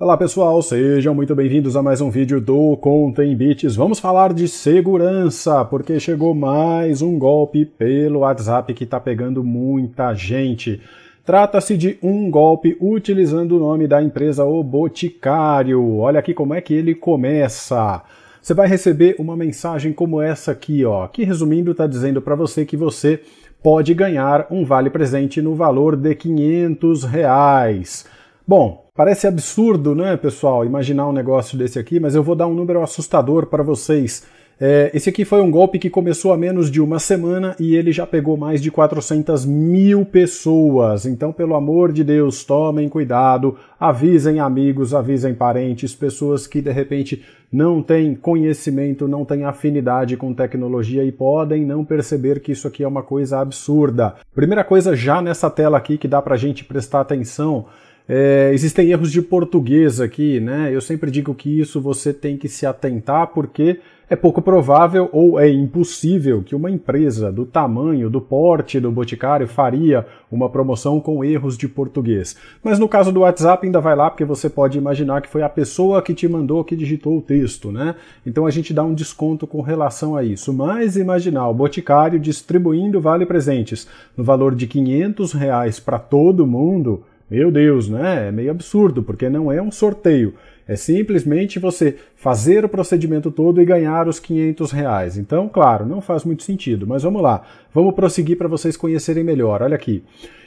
Olá pessoal, sejam muito bem-vindos a mais um vídeo do Contem Bits. Vamos falar de segurança, porque chegou mais um golpe pelo WhatsApp que está pegando muita gente. Trata-se de um golpe utilizando o nome da empresa O Boticário. Olha aqui como é que ele começa. Você vai receber uma mensagem como essa aqui, ó, que resumindo está dizendo para você que você pode ganhar um vale presente no valor de 500 reais. Bom, Parece absurdo, né, pessoal, imaginar um negócio desse aqui, mas eu vou dar um número assustador para vocês. É, esse aqui foi um golpe que começou há menos de uma semana e ele já pegou mais de 400 mil pessoas. Então, pelo amor de Deus, tomem cuidado, avisem amigos, avisem parentes, pessoas que de repente não têm conhecimento, não têm afinidade com tecnologia e podem não perceber que isso aqui é uma coisa absurda. Primeira coisa já nessa tela aqui que dá pra gente prestar atenção é, existem erros de português aqui, né? Eu sempre digo que isso você tem que se atentar porque é pouco provável ou é impossível que uma empresa do tamanho, do porte do Boticário faria uma promoção com erros de português. Mas no caso do WhatsApp ainda vai lá porque você pode imaginar que foi a pessoa que te mandou que digitou o texto, né? Então a gente dá um desconto com relação a isso. Mas imaginar o Boticário distribuindo vale presentes no valor de 500 reais para todo mundo meu Deus, né? É meio absurdo, porque não é um sorteio. É simplesmente você fazer o procedimento todo e ganhar os 500 reais. Então, claro, não faz muito sentido, mas vamos lá. Vamos prosseguir para vocês conhecerem melhor. Olha aqui.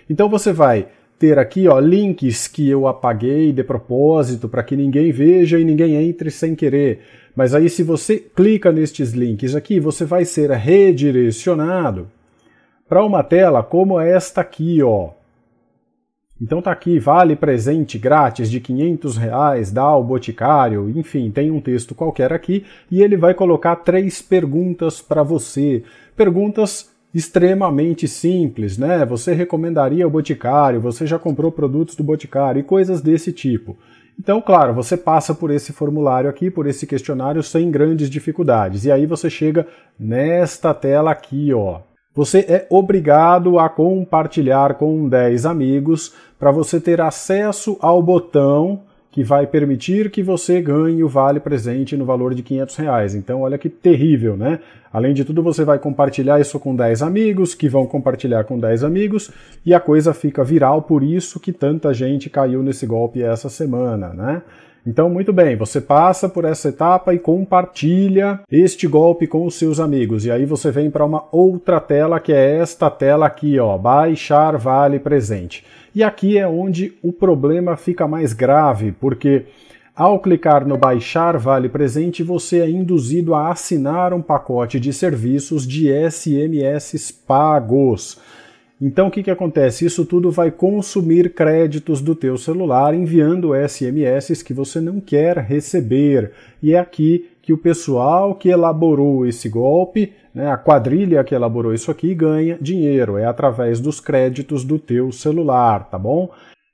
Então você vai ter aqui ó, links que eu apaguei de propósito para que ninguém veja e ninguém entre sem querer. Mas aí se você clica nestes links aqui, você vai ser redirecionado para uma tela como esta aqui, ó. Então tá aqui, vale presente grátis de 500 reais, dá ao boticário, enfim, tem um texto qualquer aqui e ele vai colocar três perguntas para você. Perguntas extremamente simples, né? Você recomendaria o boticário, você já comprou produtos do boticário e coisas desse tipo. Então, claro, você passa por esse formulário aqui, por esse questionário sem grandes dificuldades. E aí você chega nesta tela aqui, ó, você é obrigado a compartilhar com 10 amigos para você ter acesso ao botão que vai permitir que você ganhe o vale presente no valor de 500 reais. Então, olha que terrível, né? Além de tudo, você vai compartilhar isso com 10 amigos, que vão compartilhar com 10 amigos, e a coisa fica viral, por isso que tanta gente caiu nesse golpe essa semana, né? Então, muito bem, você passa por essa etapa e compartilha este golpe com os seus amigos. E aí você vem para uma outra tela que é esta tela aqui, ó, baixar vale presente. E aqui é onde o problema fica mais grave, porque ao clicar no baixar vale presente, você é induzido a assinar um pacote de serviços de SMS pagos. Então o que, que acontece? Isso tudo vai consumir créditos do teu celular enviando SMS que você não quer receber. E é aqui que o pessoal que elaborou esse golpe, né, a quadrilha que elaborou isso aqui ganha dinheiro, é através dos créditos do teu celular, tá bom?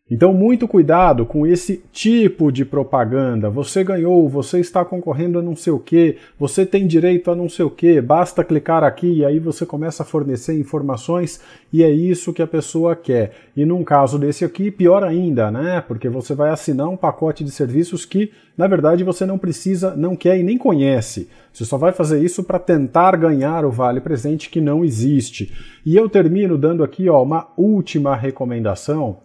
Então, muito cuidado com esse tipo de propaganda. Você ganhou, você está concorrendo a não sei o que, você tem direito a não sei o que, basta clicar aqui e aí você começa a fornecer informações e é isso que a pessoa quer. E num caso desse aqui, pior ainda, né? Porque você vai assinar um pacote de serviços que, na verdade, você não precisa, não quer e nem conhece. Você só vai fazer isso para tentar ganhar o vale presente que não existe. E eu termino dando aqui ó, uma última recomendação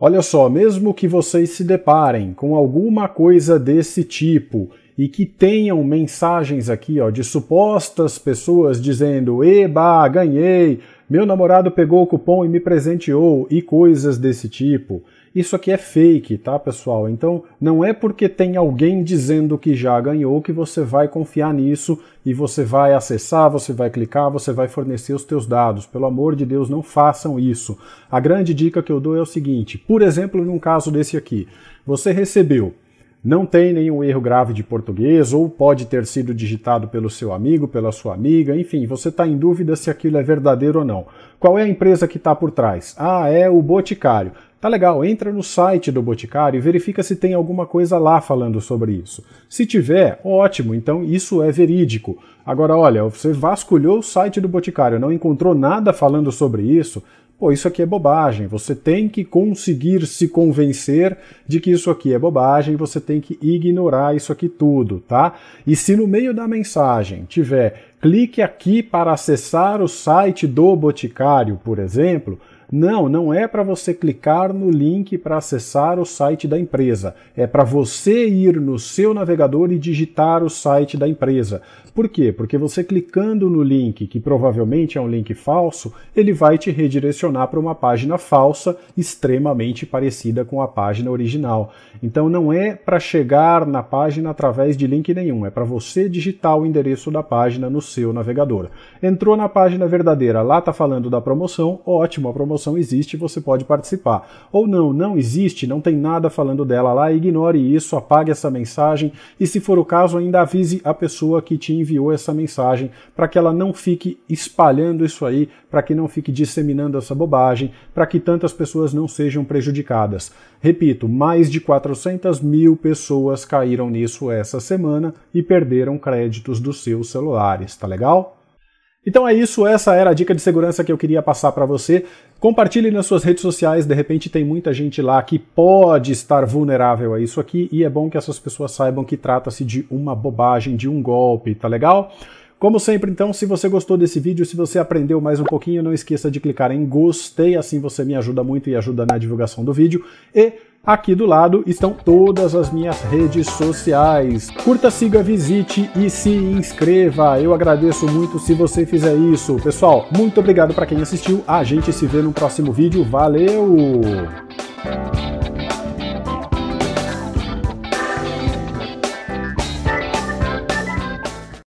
Olha só, mesmo que vocês se deparem com alguma coisa desse tipo e que tenham mensagens aqui ó, de supostas pessoas dizendo Eba, ganhei, meu namorado pegou o cupom e me presenteou e coisas desse tipo. Isso aqui é fake, tá, pessoal? Então, não é porque tem alguém dizendo que já ganhou que você vai confiar nisso e você vai acessar, você vai clicar, você vai fornecer os teus dados. Pelo amor de Deus, não façam isso. A grande dica que eu dou é o seguinte, por exemplo, num caso desse aqui, você recebeu não tem nenhum erro grave de português ou pode ter sido digitado pelo seu amigo, pela sua amiga, enfim, você está em dúvida se aquilo é verdadeiro ou não. Qual é a empresa que está por trás? Ah, é o Boticário. Tá legal, entra no site do Boticário e verifica se tem alguma coisa lá falando sobre isso. Se tiver, ótimo, então isso é verídico. Agora, olha, você vasculhou o site do Boticário, não encontrou nada falando sobre isso, pô, isso aqui é bobagem. Você tem que conseguir se convencer de que isso aqui é bobagem, você tem que ignorar isso aqui tudo, tá? E se no meio da mensagem tiver clique aqui para acessar o site do Boticário, por exemplo não, não é para você clicar no link para acessar o site da empresa. É para você ir no seu navegador e digitar o site da empresa. Por quê? Porque você clicando no link, que provavelmente é um link falso, ele vai te redirecionar para uma página falsa extremamente parecida com a página original. Então não é para chegar na página através de link nenhum, é para você digitar o endereço da página no seu navegador. Entrou na página verdadeira, lá está falando da promoção, ótimo, a promoção promoção existe, você pode participar. Ou não, não existe, não tem nada falando dela lá, ignore isso, apague essa mensagem e, se for o caso, ainda avise a pessoa que te enviou essa mensagem para que ela não fique espalhando isso aí, para que não fique disseminando essa bobagem, para que tantas pessoas não sejam prejudicadas. Repito, mais de 400 mil pessoas caíram nisso essa semana e perderam créditos dos seus celulares, tá legal? Então é isso, essa era a dica de segurança que eu queria passar para você. Compartilhe nas suas redes sociais, de repente tem muita gente lá que pode estar vulnerável a isso aqui e é bom que essas pessoas saibam que trata-se de uma bobagem, de um golpe, tá legal? Como sempre, então, se você gostou desse vídeo, se você aprendeu mais um pouquinho, não esqueça de clicar em gostei, assim você me ajuda muito e ajuda na divulgação do vídeo. E Aqui do lado estão todas as minhas redes sociais. Curta, siga, visite e se inscreva. Eu agradeço muito se você fizer isso. Pessoal, muito obrigado para quem assistiu. A gente se vê no próximo vídeo. Valeu!